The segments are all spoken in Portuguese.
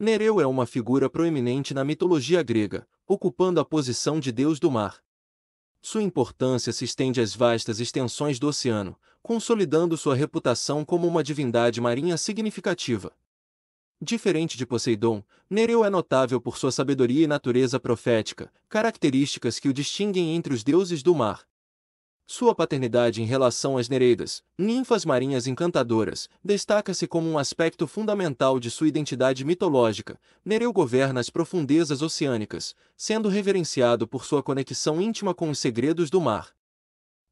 Nereu é uma figura proeminente na mitologia grega, ocupando a posição de deus do mar. Sua importância se estende às vastas extensões do oceano, consolidando sua reputação como uma divindade marinha significativa. Diferente de Poseidon, Nereu é notável por sua sabedoria e natureza profética, características que o distinguem entre os deuses do mar. Sua paternidade em relação às Nereidas, ninfas marinhas encantadoras, destaca-se como um aspecto fundamental de sua identidade mitológica. Nereu governa as profundezas oceânicas, sendo reverenciado por sua conexão íntima com os segredos do mar.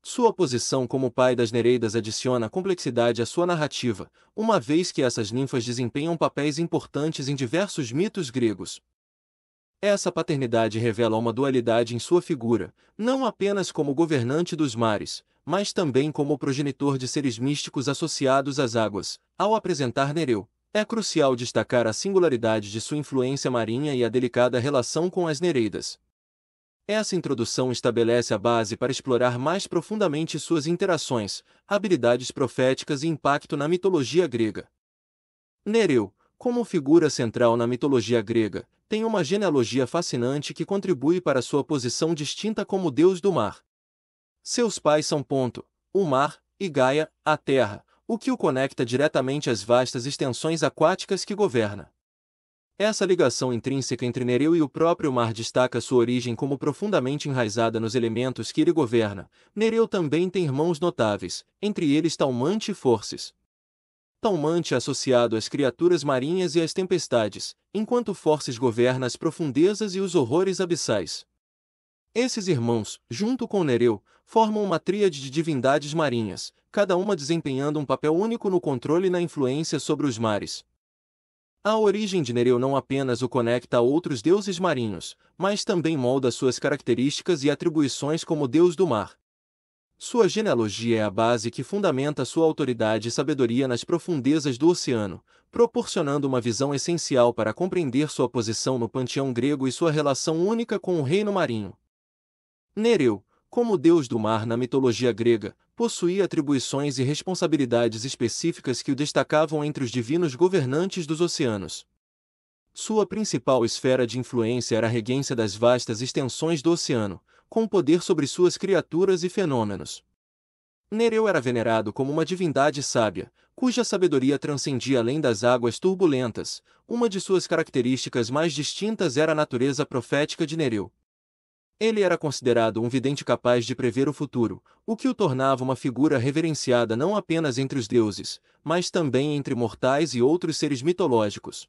Sua posição como pai das Nereidas adiciona complexidade à sua narrativa, uma vez que essas ninfas desempenham papéis importantes em diversos mitos gregos, essa paternidade revela uma dualidade em sua figura, não apenas como governante dos mares, mas também como progenitor de seres místicos associados às águas. Ao apresentar Nereu, é crucial destacar a singularidade de sua influência marinha e a delicada relação com as Nereidas. Essa introdução estabelece a base para explorar mais profundamente suas interações, habilidades proféticas e impacto na mitologia grega. Nereu, como figura central na mitologia grega, tem uma genealogia fascinante que contribui para sua posição distinta como deus do mar. Seus pais são Ponto, o mar, e Gaia, a terra, o que o conecta diretamente às vastas extensões aquáticas que governa. Essa ligação intrínseca entre Nereu e o próprio mar destaca sua origem como profundamente enraizada nos elementos que ele governa. Nereu também tem irmãos notáveis, entre eles Talmante e Forces, Talmante associado às criaturas marinhas e às tempestades, enquanto Forces governa as profundezas e os horrores abissais. Esses irmãos, junto com Nereu, formam uma tríade de divindades marinhas, cada uma desempenhando um papel único no controle e na influência sobre os mares. A origem de Nereu não apenas o conecta a outros deuses marinhos, mas também molda suas características e atribuições como deus do mar. Sua genealogia é a base que fundamenta sua autoridade e sabedoria nas profundezas do oceano, proporcionando uma visão essencial para compreender sua posição no panteão grego e sua relação única com o reino marinho. Nereu, como deus do mar na mitologia grega, possuía atribuições e responsabilidades específicas que o destacavam entre os divinos governantes dos oceanos. Sua principal esfera de influência era a regência das vastas extensões do oceano, com poder sobre suas criaturas e fenômenos. Nereu era venerado como uma divindade sábia, cuja sabedoria transcendia além das águas turbulentas. Uma de suas características mais distintas era a natureza profética de Nereu. Ele era considerado um vidente capaz de prever o futuro, o que o tornava uma figura reverenciada não apenas entre os deuses, mas também entre mortais e outros seres mitológicos.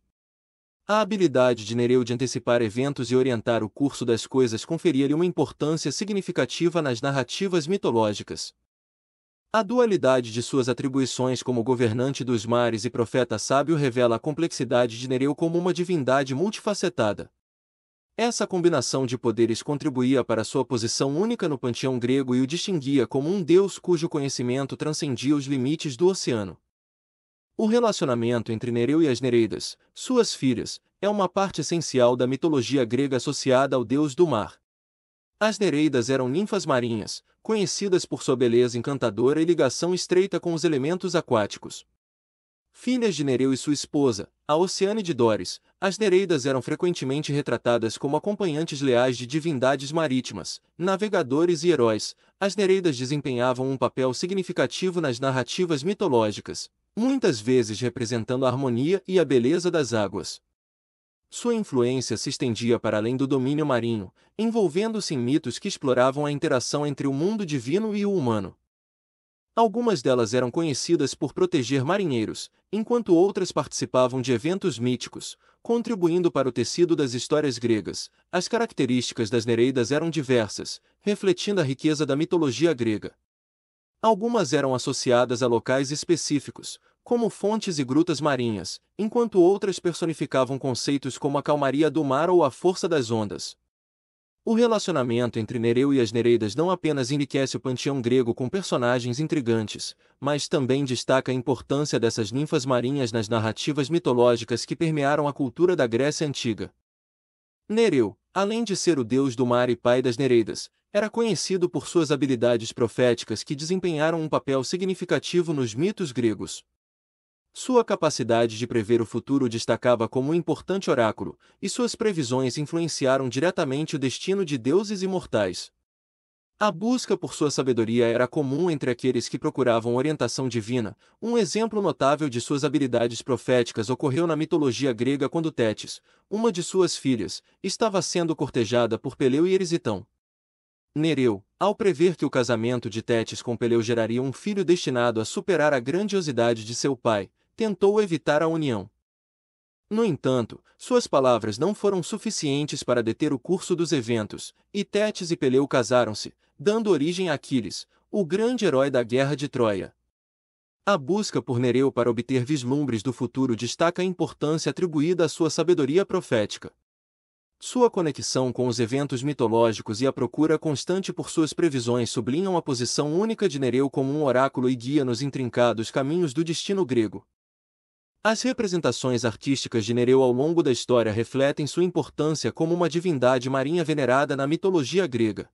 A habilidade de Nereu de antecipar eventos e orientar o curso das coisas conferia-lhe uma importância significativa nas narrativas mitológicas. A dualidade de suas atribuições como governante dos mares e profeta sábio revela a complexidade de Nereu como uma divindade multifacetada. Essa combinação de poderes contribuía para sua posição única no panteão grego e o distinguia como um deus cujo conhecimento transcendia os limites do oceano. O relacionamento entre Nereu e as Nereidas, suas filhas, é uma parte essencial da mitologia grega associada ao deus do mar. As Nereidas eram ninfas marinhas, conhecidas por sua beleza encantadora e ligação estreita com os elementos aquáticos. Filhas de Nereu e sua esposa, a Oceane de Dores, as Nereidas eram frequentemente retratadas como acompanhantes leais de divindades marítimas, navegadores e heróis. As Nereidas desempenhavam um papel significativo nas narrativas mitológicas, muitas vezes representando a harmonia e a beleza das águas. Sua influência se estendia para além do domínio marinho, envolvendo-se em mitos que exploravam a interação entre o mundo divino e o humano. Algumas delas eram conhecidas por proteger marinheiros, enquanto outras participavam de eventos míticos, contribuindo para o tecido das histórias gregas. As características das Nereidas eram diversas, refletindo a riqueza da mitologia grega. Algumas eram associadas a locais específicos, como fontes e grutas marinhas, enquanto outras personificavam conceitos como a calmaria do mar ou a força das ondas. O relacionamento entre Nereu e as Nereidas não apenas enriquece o panteão grego com personagens intrigantes, mas também destaca a importância dessas ninfas marinhas nas narrativas mitológicas que permearam a cultura da Grécia Antiga. Nereu, além de ser o deus do mar e pai das Nereidas, era conhecido por suas habilidades proféticas que desempenharam um papel significativo nos mitos gregos. Sua capacidade de prever o futuro destacava como um importante oráculo, e suas previsões influenciaram diretamente o destino de deuses imortais. A busca por sua sabedoria era comum entre aqueles que procuravam orientação divina. Um exemplo notável de suas habilidades proféticas ocorreu na mitologia grega quando Tétis, uma de suas filhas, estava sendo cortejada por Peleu e Erisitão. Nereu, ao prever que o casamento de Tétis com Peleu geraria um filho destinado a superar a grandiosidade de seu pai, tentou evitar a união. No entanto, suas palavras não foram suficientes para deter o curso dos eventos, e Tétis e Peleu casaram-se, dando origem a Aquiles, o grande herói da Guerra de Troia. A busca por Nereu para obter vislumbres do futuro destaca a importância atribuída à sua sabedoria profética. Sua conexão com os eventos mitológicos e a procura constante por suas previsões sublinham a posição única de Nereu como um oráculo e guia nos intrincados caminhos do destino grego. As representações artísticas de Nereu ao longo da história refletem sua importância como uma divindade marinha venerada na mitologia grega.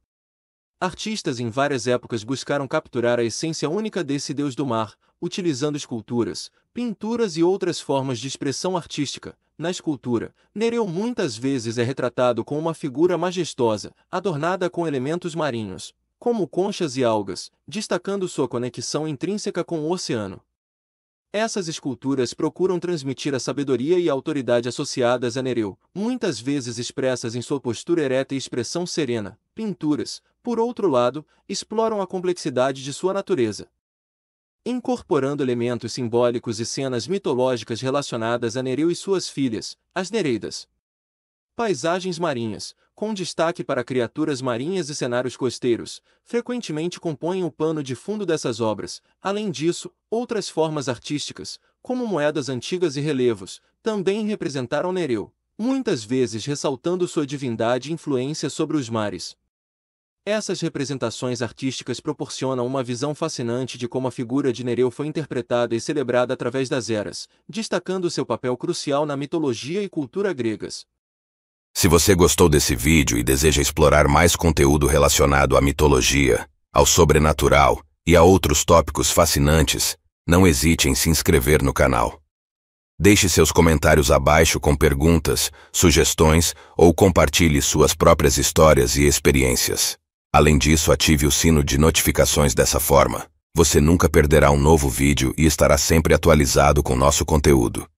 Artistas em várias épocas buscaram capturar a essência única desse deus do mar, utilizando esculturas, pinturas e outras formas de expressão artística. Na escultura, Nereu muitas vezes é retratado com uma figura majestosa, adornada com elementos marinhos, como conchas e algas, destacando sua conexão intrínseca com o oceano. Essas esculturas procuram transmitir a sabedoria e a autoridade associadas a Nereu, muitas vezes expressas em sua postura ereta e expressão serena. Pinturas, por outro lado, exploram a complexidade de sua natureza. Incorporando elementos simbólicos e cenas mitológicas relacionadas a Nereu e suas filhas, as Nereidas, Paisagens marinhas, com destaque para criaturas marinhas e cenários costeiros, frequentemente compõem o pano de fundo dessas obras. Além disso, outras formas artísticas, como moedas antigas e relevos, também representaram Nereu, muitas vezes ressaltando sua divindade e influência sobre os mares. Essas representações artísticas proporcionam uma visão fascinante de como a figura de Nereu foi interpretada e celebrada através das eras, destacando seu papel crucial na mitologia e cultura gregas. Se você gostou desse vídeo e deseja explorar mais conteúdo relacionado à mitologia, ao sobrenatural e a outros tópicos fascinantes, não hesite em se inscrever no canal. Deixe seus comentários abaixo com perguntas, sugestões ou compartilhe suas próprias histórias e experiências. Além disso, ative o sino de notificações dessa forma. Você nunca perderá um novo vídeo e estará sempre atualizado com nosso conteúdo.